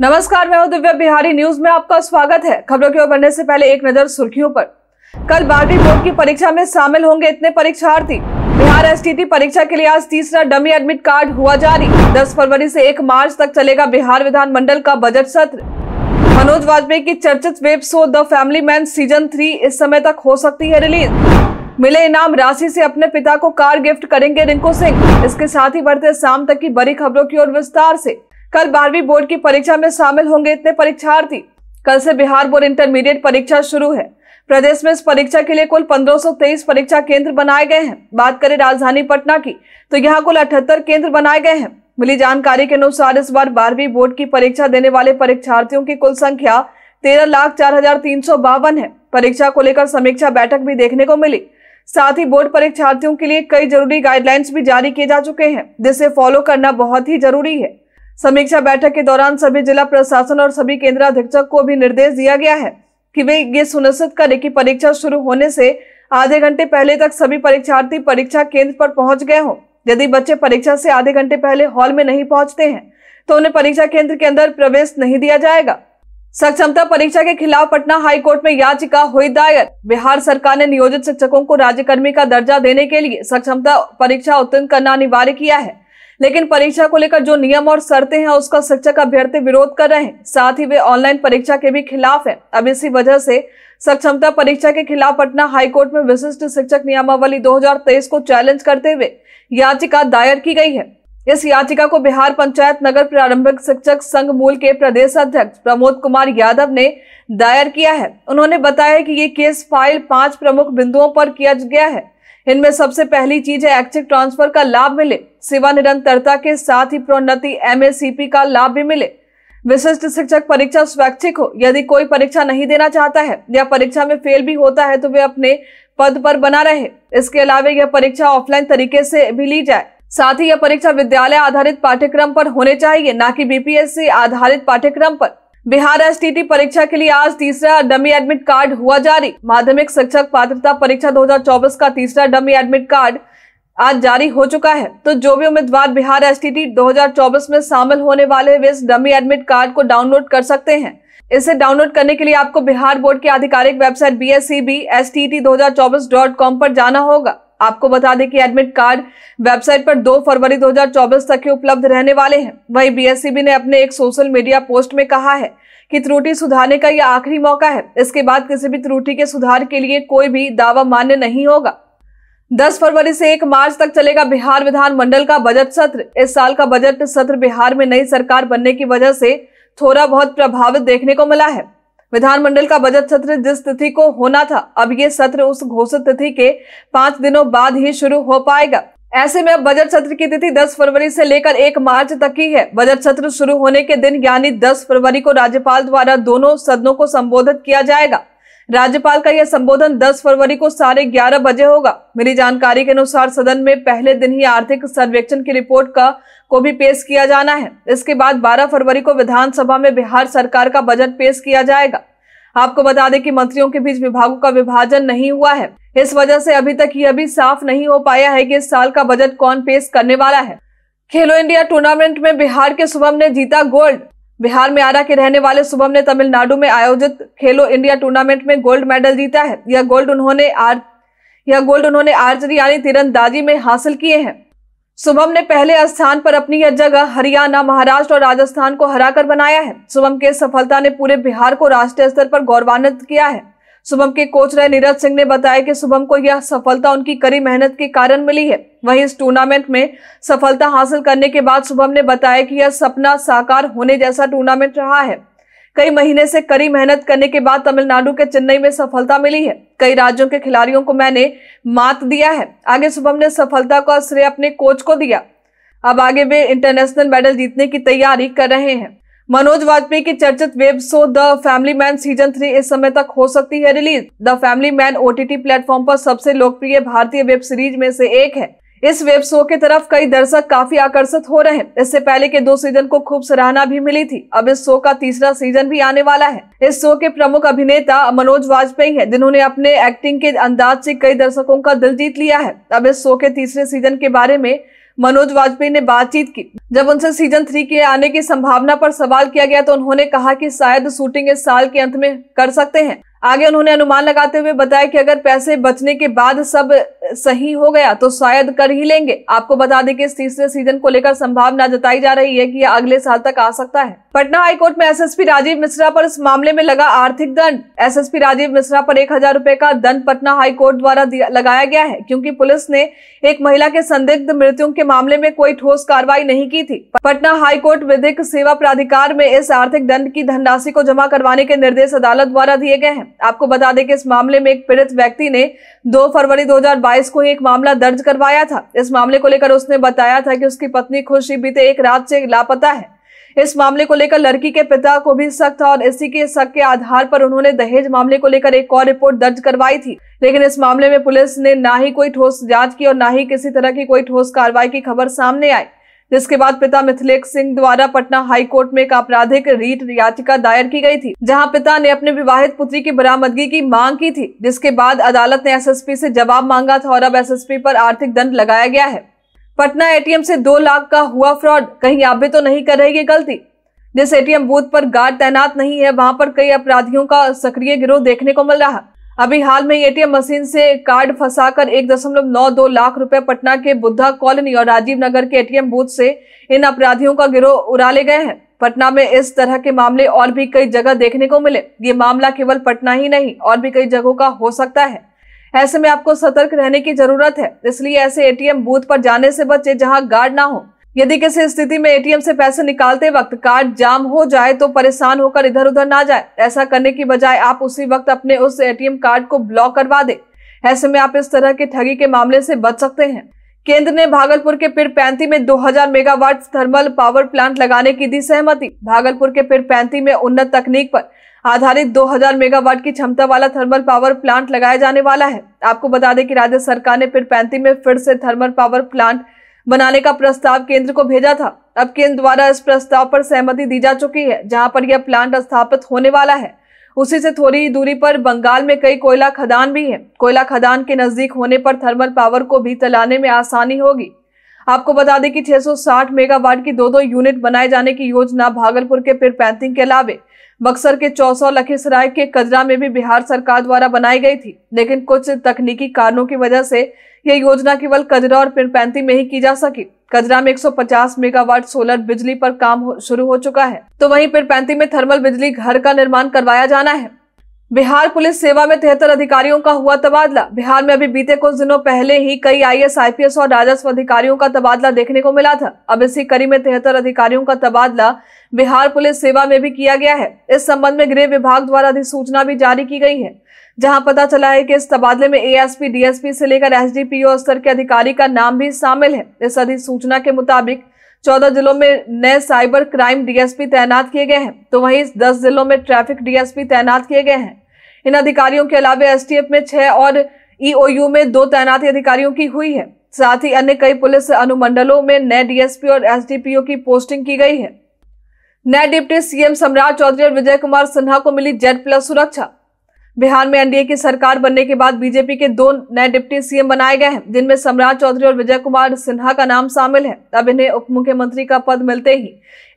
नमस्कार मैं हूं दिव्या बिहारी न्यूज में आपका स्वागत है खबरों की ओर बढ़ने से पहले एक नजर सुर्खियों पर कल बारहवीं बोर्ड की परीक्षा में शामिल होंगे इतने परीक्षार्थी बिहार एस परीक्षा के लिए आज तीसरा डमी एडमिट कार्ड हुआ जारी 10 फरवरी से 1 मार्च तक चलेगा बिहार विधानमंडल का बजट सत्र मनोज वाजपेयी की चर्चित web show the family man season three इस समय तक हो सकती है रिलीज मिले इनाम राशि से अपने पिता को कार गिफ्ट करेंगे रिंकू सिंह इसके साथ ही बढ़ते शाम तक की बड़ी खबरों की ओर विस्तार से कल बारहवीं बोर्ड की परीक्षा में शामिल होंगे इतने परीक्षार्थी कल से बिहार बोर्ड इंटरमीडिएट परीक्षा शुरू है प्रदेश में इस परीक्षा के लिए कुल 1523 परीक्षा केंद्र बनाए गए हैं बात करें राजधानी पटना की तो यहाँ कुल अठहत्तर केंद्र बनाए गए हैं मिली जानकारी के अनुसार इस बार बारहवीं बोर्ड की परीक्षा देने वाले परीक्षार्थियों की कुल संख्या तेरह लाख चार हजार तीन सौ बावन है परीक्षा को लेकर समीक्षा बैठक भी देखने को मिली साथ ही बोर्ड परीक्षार्थियों के लिए कई जरूरी गाइडलाइंस भी जारी किए जा चुके हैं जिसे फॉलो करना बहुत ही जरूरी है समीक्षा बैठक के दौरान सभी जिला प्रशासन और सभी केंद्र अधीक्षक को भी निर्देश दिया गया है कि वे ये सुनिश्चित करें कि परीक्षा शुरू होने से आधे घंटे पहले तक सभी परीक्षार्थी परीक्षा केंद्र पर पहुंच गए हों यदि बच्चे परीक्षा से आधे घंटे पहले हॉल में नहीं पहुंचते हैं तो उन्हें परीक्षा केंद्र के अंदर प्रवेश नहीं दिया जाएगा सक्षमता परीक्षा के खिलाफ पटना हाई कोर्ट में याचिका हुई दायर बिहार सरकार ने नियोजित शिक्षकों को राज्यकर्मी का दर्जा देने के लिए सक्षमता परीक्षा उत्तीर्ण करना अनिवार्य किया है लेकिन परीक्षा को लेकर जो नियम और शर्तें हैं उसका शिक्षक अभ्यर्थी विरोध कर रहे हैं साथ ही वे ऑनलाइन परीक्षा के भी खिलाफ है अब इसी वजह से सक्षमता परीक्षा के खिलाफ पटना हाईकोर्ट में विशिष्ट शिक्षक नियमावली 2023 को चैलेंज करते हुए याचिका दायर की गई है इस याचिका को बिहार पंचायत नगर प्रारंभिक शिक्षक संघ मूल के प्रदेश अध्यक्ष प्रमोद कुमार यादव ने दायर किया है उन्होंने बताया कि ये केस फाइल पांच प्रमुख बिंदुओं पर किया गया है इनमें सबसे पहली चीज है एक्चिक ट्रांसफर का लाभ मिले सेवा निरंतरता के साथ ही प्रोन्नति एमएसीपी का लाभ भी मिले विशिष्ट शिक्षक परीक्षा स्वैच्छिक हो यदि कोई परीक्षा नहीं देना चाहता है या परीक्षा में फेल भी होता है तो वे अपने पद पर बना रहे इसके अलावा यह परीक्षा ऑफलाइन तरीके से भी ली जाए साथ ही यह परीक्षा विद्यालय आधारित पाठ्यक्रम पर होने चाहिए न कि बीपीएससी आधारित पाठ्यक्रम पर बिहार एस परीक्षा के लिए आज तीसरा डमी एडमिट कार्ड हुआ जारी माध्यमिक शिक्षक पात्रता परीक्षा 2024 का तीसरा डमी एडमिट कार्ड आज जारी हो चुका है तो जो भी उम्मीदवार बिहार एस 2024 में शामिल होने वाले वे इस डमी एडमिट कार्ड को डाउनलोड कर सकते हैं इसे डाउनलोड करने के लिए आपको बिहार बोर्ड की आधिकारिक website B S C B S T T दो हजार चौबीस डॉट कॉम पर जाना होगा आपको बता दें कि एडमिट कार्ड वेबसाइट पर 2 फरवरी 2024 तक के उपलब्ध रहने वाले हैं वहीं बीएससीबी e ने अपने एक सोशल मीडिया पोस्ट में कहा है कि त्रुटि सुधारने का यह आखिरी मौका है इसके बाद किसी भी त्रुटि के सुधार के लिए कोई भी दावा मान्य नहीं होगा 10 फरवरी से 1 मार्च तक चलेगा बिहार विधानमंडल का बजट सत्र इस साल का बजट सत्र बिहार में नई सरकार बनने की वजह से थोड़ा बहुत प्रभावित देखने को मिला है विधानमंडल का बजट सत्र जिस तिथि को होना था अब ये सत्र उस घोषित तिथि के पांच दिनों बाद ही शुरू हो पाएगा ऐसे में अब बजट सत्र की तिथि 10 फरवरी से लेकर 1 मार्च तक की है बजट सत्र शुरू होने के दिन यानी 10 फरवरी को राज्यपाल द्वारा दोनों सदनों को संबोधित किया जाएगा राज्यपाल का यह संबोधन 10 फरवरी को साढ़े ग्यारह बजे होगा मिली जानकारी के अनुसार सदन में पहले दिन ही आर्थिक सर्वेक्षण की रिपोर्ट का को भी पेश किया जाना है इसके बाद 12 फरवरी को विधानसभा में बिहार सरकार का बजट पेश किया जाएगा आपको बता दें कि मंत्रियों के बीच विभागों का विभाजन नहीं हुआ है इस वजह से अभी तक यह भी साफ नहीं हो पाया है कि इस साल का बजट कौन पेश करने वाला है खेलो इंडिया टूर्नामेंट में बिहार के शुभम ने जीता गोल्ड बिहार में आरा के रहने वाले शुभम ने तमिलनाडु में आयोजित खेलो इंडिया टूर्नामेंट में गोल्ड मेडल जीता है यह गोल्ड उन्होंने आर यह गोल्ड उन्होंने आर्चरी यानी तीरंदाजी में हासिल किए हैं शुभम ने पहले स्थान पर अपनी यह जगह हरियाणा महाराष्ट्र और राजस्थान को हराकर बनाया है शुभम के सफलता ने पूरे बिहार को राष्ट्रीय स्तर पर गौरवान्वित किया है शुभम के कोच रहे नीरज सिंह ने बताया कि शुभम को यह सफलता उनकी कड़ी मेहनत के कारण मिली है वहीं इस टूर्नामेंट में सफलता हासिल करने के बाद शुभम ने बताया कि यह सपना साकार होने जैसा टूर्नामेंट रहा है कई महीने से कड़ी मेहनत करने के बाद तमिलनाडु के चेन्नई में सफलता मिली है कई राज्यों के खिलाड़ियों को मैंने मात दिया है आगे शुभम ने सफलता का श्रेय अपने कोच को दिया अब आगे वे इंटरनेशनल मेडल जीतने की तैयारी कर रहे हैं मनोज वाजपेयी की चर्चित web show the family man season three इस समय तक हो सकती है release the family man OTT platform पर सबसे लोकप्रिय भारतीय वेब सीरीज में से एक है इस वेब शो की तरफ कई दर्शक काफी आकर्षित हो रहे हैं इससे पहले के दो सीजन को खूब सराहना भी मिली थी अब इस शो का तीसरा सीजन भी आने वाला है इस शो के प्रमुख अभिनेता मनोज वाजपेयी हैं जिन्होंने अपने एक्टिंग के अंदाज से कई दर्शकों का दिल जीत लिया है अब इस शो के तीसरे सीजन के बारे में मनोज वाजपेयी ने बातचीत की जब उनसे सीजन थ्री के आने की संभावना पर सवाल किया गया तो उन्होंने कहा कि शायद शूटिंग इस साल के अंत में कर सकते हैं आगे उन्होंने अनुमान लगाते हुए बताया कि अगर पैसे बचने के बाद सब सही हो गया तो शायद कर ही लेंगे आपको बता दें कि इस तीसरे सीजन को लेकर संभावना जताई जा रही है कि यह अगले साल तक आ सकता है पटना हाईकोर्ट में एसएसपी राजीव मिश्रा पर इस मामले में लगा आर्थिक दंड एसएसपी राजीव मिश्रा पर एक हजार रूपए का दंड पटना हाईकोर्ट द्वारा लगाया गया है क्योंकि पुलिस ने एक महिला के संदिग्ध मृत्यु के मामले में कोई ठोस कार्रवाई नहीं की थी पटना हाईकोर्ट विधिक सेवा प्राधिकार में इस आर्थिक दंड की धनराशि को जमा करवाने के निर्देश अदालत द्वारा दिए गए हैं आपको बता दें कि इस मामले में एक पीड़ित व्यक्ति ने 2 फरवरी 2022 को ही एक मामला दर्ज करवाया था इस मामले को लेकर उसने बताया था कि उसकी पत्नी खुशी बीते एक रात से लापता है इस मामले को लेकर लड़की के पिता को भी शक था और इसी के शक के आधार पर उन्होंने दहेज मामले को लेकर एक और रिपोर्ट दर्ज करवाई थी लेकिन इस मामले में पुलिस ने ना ही कोई ठोस जांच की और ना ही किसी तरह की कोई ठोस कार्रवाई की खबर सामने आई जिसके बाद पिता मिथिलेख सिंह द्वारा पटना हाईकोर्ट में एक आपराधिक रीट याचिका दायर की गई थी जहां पिता ने अपने विवाहित पुत्री की बरामदगी की मांग की थी जिसके बाद अदालत ने एसएसपी से जवाब मांगा था और अब एसएसपी पर आर्थिक दंड लगाया गया है पटना एटीएम से दो लाख का हुआ फ्रॉड कहीं आप भी तो नहीं कर रही ये गलती जिस एटीएम बूथ पर गार्ड तैनात नहीं है वहां पर कई अपराधियों का सक्रिय गिरोह देखने को मिल रहा अभी हाल में एटीएम मशीन से कार्ड फंसाकर एक दशमलव नौ दो लाख रुपए पटना के बुद्धा कॉलोनी और राजीव नगर के एटीएम बूथ से इन अपराधियों का गिरोह उड़ाले गए हैं पटना में इस तरह के मामले और भी कई जगह देखने को मिले ये मामला केवल पटना ही नहीं और भी कई जगहों का हो सकता है ऐसे में आपको सतर्क रहने की जरूरत है इसलिए ऐसे एटीएम बूथ पर जाने से बचे जहां गार्ड ना हो यदि किसी स्थिति में एटीएम से पैसे निकालते वक्त कार्ड जाम हो जाए तो परेशान होकर इधर उधर ना जाए ऐसा करने की बजाय आप उसी वक्त अपने उस एटीएम कार्ड को ब्लॉक करवा दे ऐसे में आप इस तरह के ठगी के मामले से बच सकते हैं केंद्र ने भागलपुर के पिर पैंती में 2000 मेगावाट थर्मल पावर प्लांट लगाने की दी सहमति भागलपुर के पिर पैंती में उन्नत तकनीक पर आधारित 2000 मेगावाट की क्षमता वाला थर्मल पावर प्लांट लगाया जाने वाला है आपको बता दें कि राज्य सरकार ने पिर पैंती में फिर से थर्मल पावर प्लांट बनाने का प्रस्ताव केंद्र को भेजा था अब केंद्र द्वारा इस प्रस्ताव पर सहमति दी जा चुकी है जहां पर यह प्लांट स्थापित होने वाला है उसी से थोड़ी दूरी पर बंगाल में कई कोयला खदान भी हैं। कोयला खदान के नजदीक होने पर थर्मल पावर को भी चलाने में आसानी होगी आपको बता दें कि 660 मेगावाट की दो दो यूनिट बनाए जाने की योजना भागलपुर के पिरपैंतिंग के अलावे बक्सर के चौसौ लखीसराय के कजरा में भी बिहार सरकार द्वारा बनाई गई थी लेकिन कुछ तकनीकी कारणों की वजह से यह योजना केवल कजरा और पिनपैंती में ही की जा सकी कजरा में 150 मेगावाट सोलर बिजली पर काम शुरू हो चुका है तो वहीं पिंडपैंती में थर्मल बिजली घर का निर्माण करवाया जाना है बिहार पुलिस सेवा में तिहत्तर अधिकारियों का हुआ तबादला बिहार में अभी बीते कुछ दिनों पहले ही कई आईएएस, आईपीएस और राजस्व अधिकारियों का तबादला देखने को मिला था अब इसी कड़ी में तिहत्तर अधिकारियों का तबादला बिहार पुलिस सेवा में भी किया गया है इस संबंध में गृह विभाग द्वारा अधिसूचना भी जारी की गई है जहां पता चला है कि इस तबादले में एएसपी डीएसपी से लेकर एसडीपीओ स्तर के अधिकारी का नाम भी शामिल है इस अधिसूचना के मुताबिक चौदह जिलों में नए साइबर क्राइम डीएसपी तैनात किए गए हैं तो वहीं दस जिलों में ट्रैफिक डीएसपी तैनात किए गए हैं इन अधिकारियों के अलावा एसटीएफ में छह और ईओयू e में दो तैनाती अधिकारियों की हुई है साथ ही अन्य कई पुलिस अनुमंडलों में नए डीएसपी और एसडीपीओ की पोस्टिंग की गई है नए डिप्टी सीएम सम्राट चौधरी और विजय कुमार सिन्हा को मिली जेड प्लस सुरक्षा बिहार में एनडीए की सरकार बनने के बाद बीजेपी के दो नए डिप्टी सीएम बनाए गए हैं जिनमें सम्राट चौधरी और विजय कुमार सिन्हा का नाम शामिल है अब इन्हें उप मुख्यमंत्री का पद मिलते ही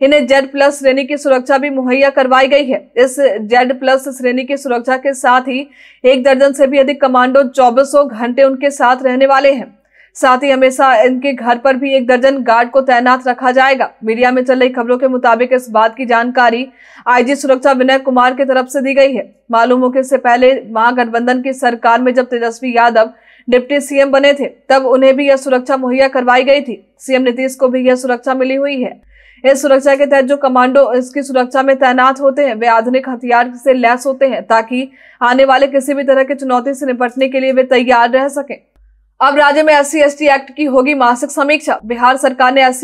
इन्हें जेड प्लस श्रेणी की सुरक्षा भी मुहैया करवाई गई है इस जेड प्लस श्रेणी की सुरक्षा के साथ ही एक दर्जन से भी अधिक कमांडो चौबीसों घंटे उनके साथ रहने वाले हैं साथ ही हमेशा इनके घर पर भी एक दर्जन गार्ड को तैनात रखा जाएगा मीडिया में चल रही खबरों के मुताबिक इस बात की जानकारी आईजी सुरक्षा विनय कुमार की तरफ से दी गई है मालूम हो कि इससे पहले महागठबंधन की सरकार में जब तेजस्वी यादव डिप्टी सीएम बने थे तब उन्हें भी यह सुरक्षा मुहैया करवाई गई थी सीएम नीतीश को भी यह सुरक्षा मिली हुई है इस सुरक्षा के तहत जो कमांडो इसकी सुरक्षा में तैनात होते हैं वे आधुनिक हथियार से लैस होते हैं ताकि आने वाले किसी भी तरह की चुनौती से निपटने के लिए वे तैयार रह सकें अब राज्य में एस सी एक्ट की होगी मासिक समीक्षा बिहार सरकार ने एस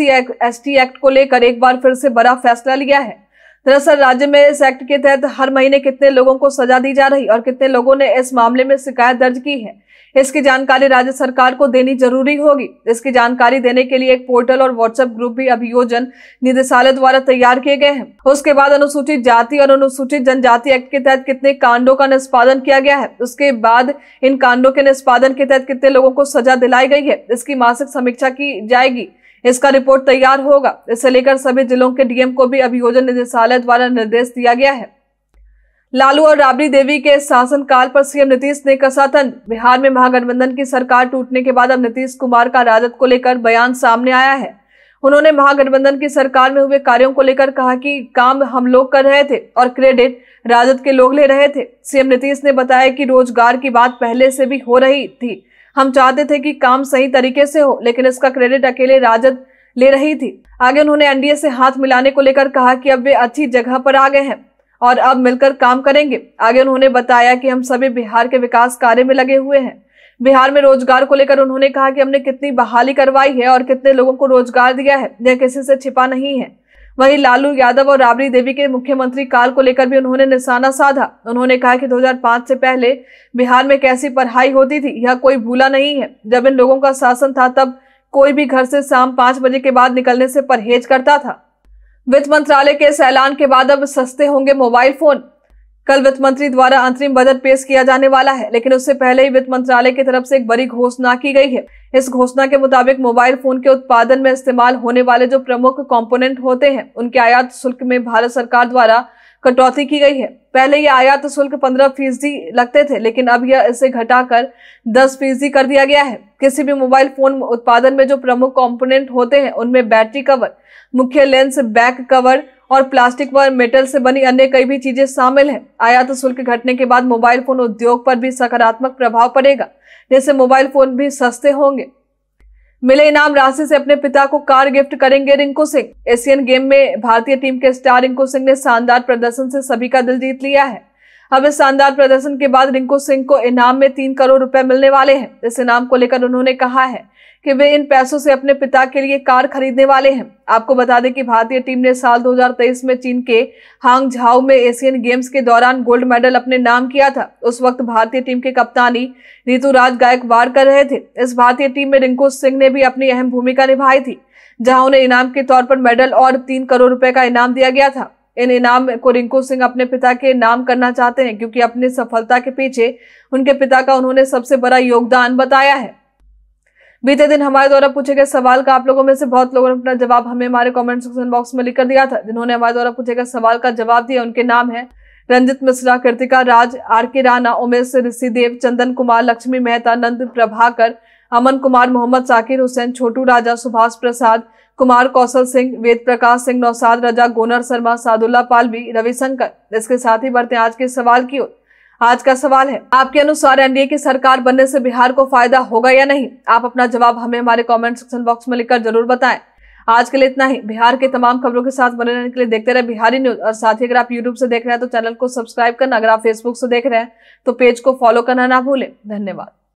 सी एक्ट को लेकर एक बार फिर से बड़ा फैसला लिया है दरअसल राज्य में इस एक्ट के तहत हर महीने कितने लोगों को सजा दी जा रही और कितने लोगों ने इस मामले में शिकायत दर्ज की है इसकी जानकारी राज्य सरकार को देनी जरूरी होगी इसकी जानकारी देने के लिए एक पोर्टल और व्हाट्सएप ग्रुप भी अभियोजन निदेशालय द्वारा तैयार किए गए हैं उसके बाद अनुसूचित जाति और अनुसूचित जनजाति एक्ट के तहत कितने कांडों का निष्पादन किया गया है उसके बाद इन कांडों के निष्पादन के तहत कितने लोगों को सजा दिलाई गई है इसकी मासिक समीक्षा की जाएगी इसका रिपोर्ट तैयार होगा इसे लेकर सभी जिलों के डीएम को भी अभियोजन निदेशालय द्वारा निर्देश दिया गया है लालू और राबड़ी देवी के शासनकाल पर सीएम नीतीश ने कसा तन बिहार में महागठबंधन की सरकार टूटने के बाद अब नीतीश कुमार का राजद को लेकर बयान सामने आया है उन्होंने महागठबंधन की सरकार में हुए कार्यों को लेकर कहा कि काम हम लोग कर रहे थे और क्रेडिट राजद के लोग ले रहे थे सीएम नीतीश ने बताया कि रोजगार की बात पहले से भी हो रही थी हम चाहते थे कि काम सही तरीके से हो लेकिन इसका क्रेडिट अकेले राजद ले रही थी आगे उन्होंने एनडीए से हाथ मिलाने को लेकर कहा कि अब वे अच्छी जगह पर आ गए हैं और अब मिलकर काम करेंगे आगे उन्होंने बताया कि हम सभी बिहार के विकास कार्य में लगे हुए हैं बिहार में रोजगार को लेकर उन्होंने कहा कि हमने कितनी बहाली करवाई है और कितने लोगों को रोजगार दिया है यह किसी से छिपा नहीं है वहीं लालू यादव और राबड़ी देवी के मुख्यमंत्री काल को लेकर भी उन्होंने निशाना साधा उन्होंने कहा कि 2005 से पहले बिहार में कैसी पढ़ाई होती थी यह कोई भूला नहीं है जब इन लोगों का शासन था तब कोई भी घर से शाम पांच बजे के बाद निकलने से परहेज करता था वित्त मंत्रालय के इस ऐलान के बाद अब सस्ते होंगे मोबाइल फोन कल वित्त मंत्री द्वारा अंतरिम बजट पेश किया जाने वाला है लेकिन उससे पहले ही वित्त मंत्रालय की तरफ से एक बड़ी घोषणा की गई है इस घोषणा के मुताबिक मोबाइल फोन के उत्पादन में इस्तेमाल होने वाले जो प्रमुख कंपोनेंट होते हैं उनके आयात शुल्क में भारत सरकार द्वारा कटौती की गई है पहले ये आयात शुल्क पंद्रह फीसदी लगते थे लेकिन अब यह इसे घटाकर दस फीसदी कर दिया गया है किसी भी मोबाइल फोन उत्पादन में जो प्रमुख कंपोनेंट होते हैं उनमें बैटरी कवर मुख्य लेंस बैक कवर और प्लास्टिक व मेटल से बनी अन्य कई भी चीजें शामिल हैं आयात शुल्क घटने के बाद मोबाइल फोन उद्योग पर भी सकारात्मक प्रभाव पड़ेगा जैसे मोबाइल फोन भी सस्ते होंगे मिले इनाम राशि से अपने पिता को कार गिफ्ट करेंगे रिंकू सिंह एशियन गेम में भारतीय टीम के स्टार रिंकू सिंह ने शानदार प्रदर्शन से सभी का दिल जीत लिया है अब इस शानदार प्रदर्शन के बाद रिंकू सिंह को इनाम में तीन करोड़ रुपए मिलने वाले हैं इस इनाम को लेकर उन्होंने कहा है कि वे इन पैसों से अपने पिता के लिए कार खरीदने वाले हैं आपको बता दें कि भारतीय टीम ने साल 2023 में चीन के हांग झाओ में एशियन गेम्स के दौरान गोल्ड मेडल अपने नाम किया था उस वक्त भारतीय टीम के कप्तानी राज गायकवाड़ कर रहे थे इस भारतीय टीम में रिंकू सिंह ने भी अपनी अहम भूमिका निभाई थी जहां उन्हें इनाम के तौर पर मेडल और तीन करोड़ रुपए का इनाम दिया गया था इन इनाम को रिंकू सिंह अपने पिता के नाम करना चाहते हैं क्योंकि अपने सफलता के पीछे उनके पिता का उन्होंने सबसे बड़ा योगदान बताया है बीते दिन हमारे द्वारा पूछे गए सवाल का आप लोगों में से बहुत लोगों ने अपना जवाब हमें हमारे कमेंट सेक्शन बॉक्स में लिखकर दिया था जिन्होंने हमारे द्वारा पूछे गए सवाल का जवाब दिया उनके नाम है रंजित मिश्रा कृतिका राज आर के राणा उमेश ऋषिदेव चंदन कुमार लक्ष्मी मेहता नंद प्रभाकर अमन कुमार मोहम्मद साकिर हुसैन छोटू राजा सुभाष प्रसाद कुमार कौशल सिंह वेद प्रकाश सिंह नौसाद रजा गोनर शर्मा सादुल्ला पालवी रविशंकर इसके साथ ही बढ़ते आज के सवाल की ओर आज का सवाल है आपके अनुसार एनडीए की सरकार बनने से बिहार को फायदा होगा या नहीं आप अपना जवाब हमें हमारे कमेंट सेक्शन बॉक्स में लिखकर जरूर बताएं आज के लिए इतना ही बिहार के तमाम खबरों के साथ बने रहने के लिए देखते रहे बिहारी न्यूज और साथ ही अगर आप यूट्यूब से देख रहे हैं तो चैनल को सब्सक्राइब करना अगर आप फेसबुक से देख रहे हैं तो पेज को फॉलो करना ना भूलें धन्यवाद